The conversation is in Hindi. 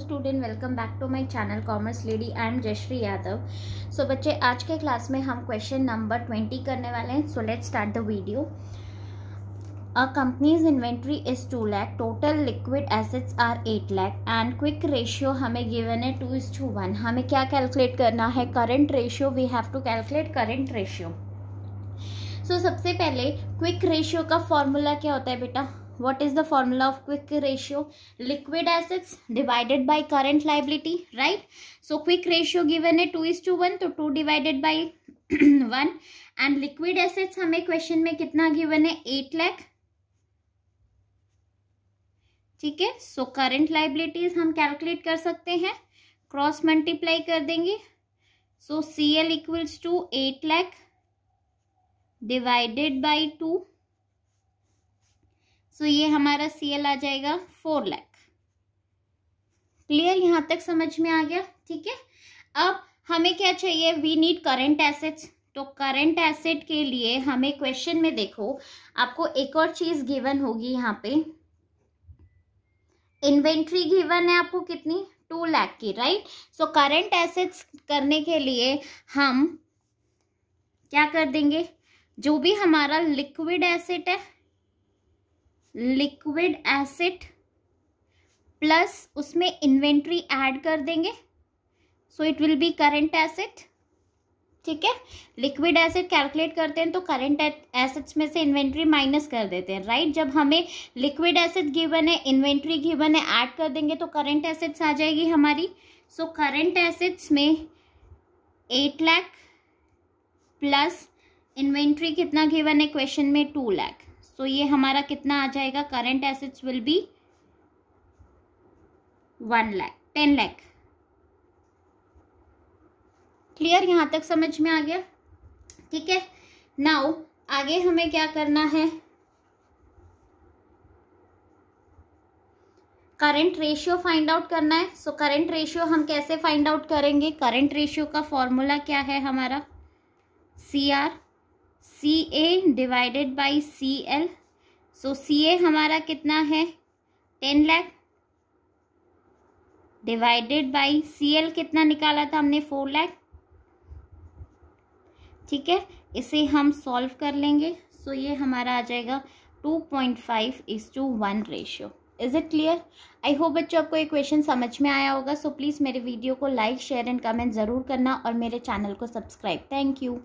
hello student welcome back to my channel commerce lady and Jayshree Yadav so बच्चे आज के क्लास में हम क्वेश्चन नंबर ट्वेंटी करने वाले हैं so let start the video a company's inventory is two lakh total liquid assets are eight lakh and quick ratio हमें गिवन है टू इज टू वन हमें क्या कैलकुलेट करना है current ratio we have to calculate current ratio so सबसे पहले क्विक रेशियो का फॉर्मूला क्या होता है बेटा what is the formula of quick ratio liquid assets divided by current liability right so quick ratio given है टू इज टू वन तो two divided by one and liquid assets हमें क्वेश्चन में कितना गिवन है एट लैख ठीक है सो करेंट लाइबिलिटीज हम कैलकुलेट कर सकते हैं क्रॉस मल्टीप्लाई कर देंगे so C L equals to eight lakh divided by two so तो ये हमारा सी एल आ जाएगा फोर लैख क्लियर यहां तक समझ में आ गया ठीक है अब हमें क्या चाहिए वी नीड करेंट एसेट्स तो करंट एसेट के लिए हमें क्वेश्चन में देखो आपको एक और चीज गिवन होगी यहाँ पे इन्वेंट्री गिवन है आपको कितनी टू लैख की राइट सो करंट एसेट्स करने के लिए हम क्या कर देंगे जो भी हमारा लिक्विड एसेट है लिक्विड एसिड प्लस उसमें इन्वेंट्री ऐड कर देंगे so it will be current asset ठीक है लिक्विड एसिड कैलकुलेट करते हैं तो करेंट एसिड्स में से इन्वेंट्री माइनस कर देते हैं राइट जब हमें लिक्विड एसिड गिवन है इन्वेंट्री गिवन है ऐड कर देंगे तो करेंट एसिड्स आ जाएगी हमारी सो करेंट एसिड्स में एट लैख प्लस इन्वेंट्री कितना गिवन है क्वेश्चन में टू लैख सो तो ये हमारा कितना आ जाएगा current assets will be one lakh ten lakh clear यहां तक समझ में आ गया ठीक है नाउ आगे हमें क्या करना है करंट रेशियो फाइंड आउट करना है सो करंट रेशियो हम कैसे फाइंड आउट करेंगे करंट रेशियो का फॉर्मूला क्या है हमारा C R C A divided by C L so C A हमारा कितना है ten lakh divided by C L कितना निकाला था हमने फोर लैख ठीक है इसे हम सॉल्व कर लेंगे सो so ये हमारा आ जाएगा two point five is to one ratio is it clear I hope बच्चों आपको ये क्वेश्चन समझ में आया होगा सो so प्लीज़ मेरे वीडियो को लाइक शेयर एंड कमेंट ज़रूर करना और मेरे चैनल को सब्सक्राइब थैंक यू